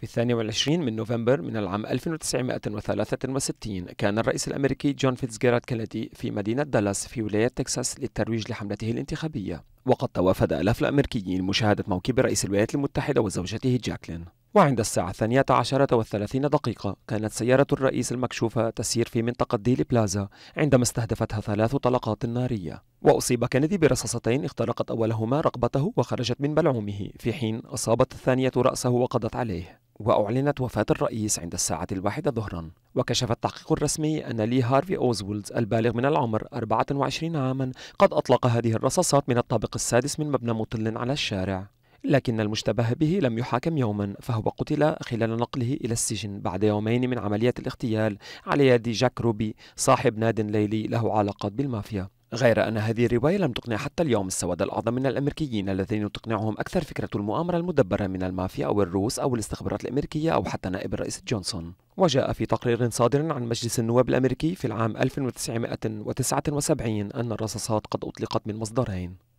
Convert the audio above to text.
في الثاني والعشرين من نوفمبر من العام 1963 كان الرئيس الأمريكي جون فيتزجيرارد كندي في مدينة دالاس في ولاية تكساس للترويج لحملته الانتخابية وقد توافد آلاف الأمريكيين مشاهدة موكب رئيس الولايات المتحدة وزوجته جاكلين وعند الساعة الثانية عشرة والثلاثين دقيقة كانت سيارة الرئيس المكشوفة تسير في منطقة ديلي بلازا عندما استهدفتها ثلاث طلقات نارية وأصيب كندي برصاصتين اخترقت أولهما رقبته وخرجت من بلعومه في حين أصابت الثانية رأسه وقضت عليه وأعلنت وفاة الرئيس عند الساعة الواحدة ظهرا وكشف التحقيق الرسمي أن لي هارفي أوزولد البالغ من العمر 24 عاما قد أطلق هذه الرصاصات من الطابق السادس من مبنى مطل على الشارع لكن المشتبه به لم يحاكم يوما فهو قتل خلال نقله إلى السجن بعد يومين من عملية الاغتيال على يد جاك روبي صاحب ناد ليلي له علاقات بالمافيا غير أن هذه الرواية لم تقنع حتى اليوم السواد الأعظم من الأمريكيين الذين تقنعهم أكثر فكرة المؤامرة المدبرة من المافيا أو الروس أو الاستخبارات الأمريكية أو حتى نائب الرئيس جونسون وجاء في تقرير صادر عن مجلس النواب الأمريكي في العام 1979 أن الرصاصات قد أطلقت من مصدرين